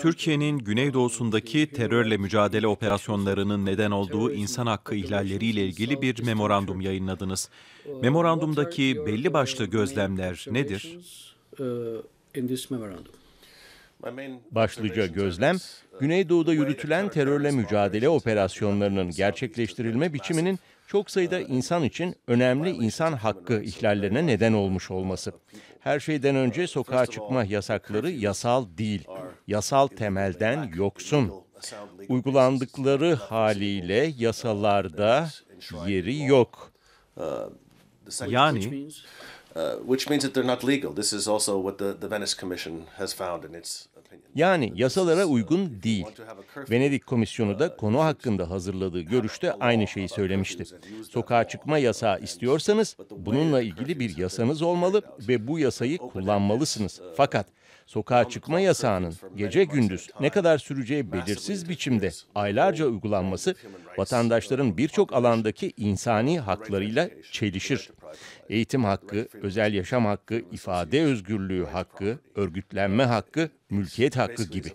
Türkiye'nin güneydoğusundaki terörle mücadele operasyonlarının neden olduğu insan hakkı ihlalleriyle ilgili bir memorandum yayınladınız. Memorandumdaki belli başlı gözlemler nedir? Başlıca gözlem, Güneydoğu'da yürütülen terörle mücadele operasyonlarının gerçekleştirilme biçiminin çok sayıda insan için önemli insan hakkı ihlallerine neden olmuş olması. Her şeyden önce sokağa çıkma yasakları yasal değil, yasal temelden yoksun. Uygulandıkları haliyle yasalarda yeri yok. Yani which means that they're not legal. This is also what the, Venice Commission has found in its yani yasalara uygun değil. Venedik Komisyonu da konu hakkında hazırladığı görüşte aynı şeyi söylemişti. Sokağa çıkma yasağı istiyorsanız bununla ilgili bir yasanız olmalı ve bu yasayı kullanmalısınız. Fakat sokağa çıkma yasağının gece gündüz ne kadar süreceği belirsiz biçimde aylarca uygulanması vatandaşların birçok alandaki insani haklarıyla çelişir. Eğitim hakkı, özel yaşam hakkı, ifade özgürlüğü hakkı, örgütlenme hakkı mülkiyet hakkı gibi.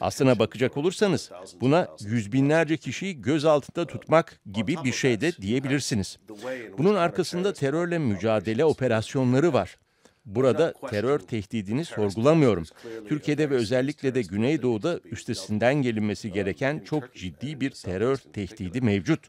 Aslına bakacak olursanız buna yüz binlerce kişiyi göz altında tutmak gibi bir şey de diyebilirsiniz. Bunun arkasında terörle mücadele operasyonları var. Burada terör tehdidini sorgulamıyorum. Türkiye'de ve özellikle de Güneydoğu'da üstesinden gelinmesi gereken çok ciddi bir terör tehdidi mevcut.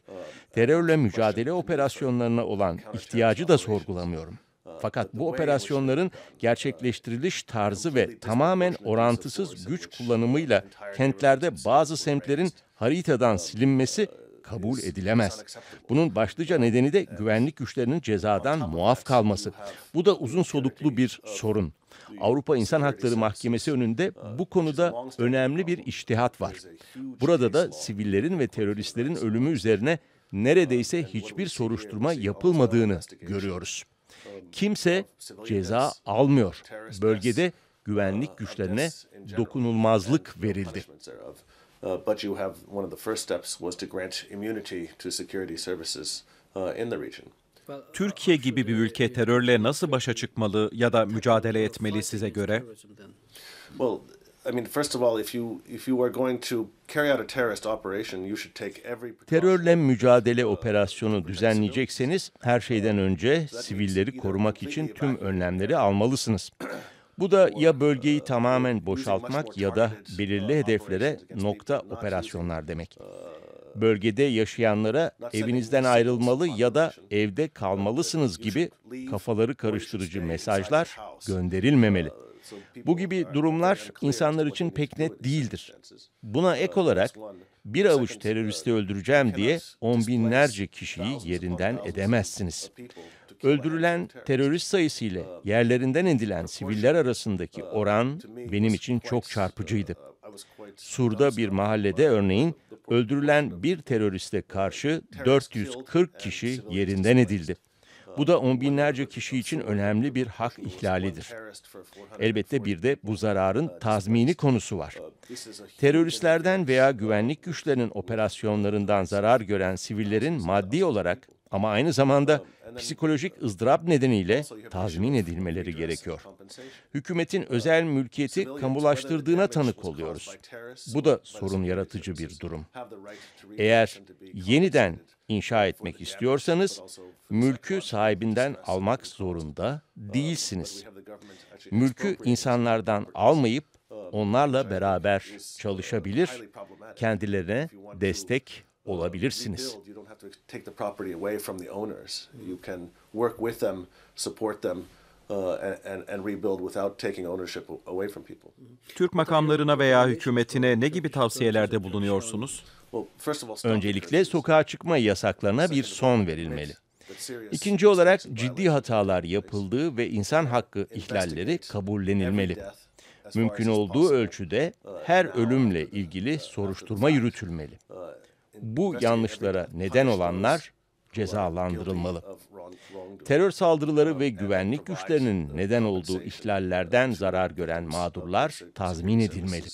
Terörle mücadele operasyonlarına olan ihtiyacı da sorgulamıyorum. Fakat bu operasyonların gerçekleştiriliş tarzı ve tamamen orantısız güç kullanımıyla kentlerde bazı semtlerin haritadan silinmesi kabul edilemez. Bunun başlıca nedeni de güvenlik güçlerinin cezadan muaf kalması. Bu da uzun soluklu bir sorun. Avrupa İnsan Hakları Mahkemesi önünde uh, bu konuda önemli bir iştihat var. Burada da sivillerin ve teröristlerin ölümü üzerine neredeyse hiçbir soruşturma yapılmadığını görüyoruz. Kimse ceza almıyor. Bölgede güvenlik güçlerine dokunulmazlık verildi. Uh, Türkiye gibi bir ülke terörle nasıl başa çıkmalı ya da mücadele etmeli size göre? Well, Terörle mücadele operasyonu düzenleyecekseniz her şeyden önce sivilleri korumak için tüm önlemleri almalısınız. Bu da ya bölgeyi tamamen boşaltmak ya da belirli hedeflere nokta operasyonlar demek. Bölgede yaşayanlara evinizden ayrılmalı ya da evde kalmalısınız gibi kafaları karıştırıcı mesajlar gönderilmemeli. Bu gibi durumlar insanlar için pek net değildir. Buna ek olarak bir avuç teröristi öldüreceğim diye on binlerce kişiyi yerinden edemezsiniz. Öldürülen terörist sayısı ile yerlerinden indilen siviller arasındaki oran benim için çok çarpıcıydı. Sur'da bir mahallede örneğin öldürülen bir teröriste karşı 440 kişi yerinden edildi. Bu da on binlerce kişi için önemli bir hak ihlalidir. Elbette bir de bu zararın tazmini konusu var. Teröristlerden veya güvenlik güçlerinin operasyonlarından zarar gören sivillerin maddi olarak ama aynı zamanda psikolojik ızdırap nedeniyle tazmin edilmeleri gerekiyor. Hükümetin özel mülkiyeti kamulaştırdığına tanık oluyoruz. Bu da sorun yaratıcı bir durum. Eğer yeniden inşa etmek istiyorsanız mülkü sahibinden almak zorunda değilsiniz. Mülkü insanlardan almayıp onlarla beraber çalışabilir, kendilerine destek olabilirsiniz. Türk makamlarına veya hükümetine ne gibi tavsiyelerde bulunuyorsunuz? Öncelikle sokağa çıkma yasaklarına bir son verilmeli. İkinci olarak ciddi hatalar yapıldığı ve insan hakkı ihlalleri kabullenilmeli. Mümkün olduğu ölçüde her ölümle ilgili soruşturma yürütülmeli. Bu yanlışlara neden olanlar cezalandırılmalı. Terör saldırıları ve güvenlik güçlerinin neden olduğu ihlallerden zarar gören mağdurlar tazmin edilmeli.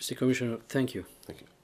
Mr. Commissioner, thank you. Thank you.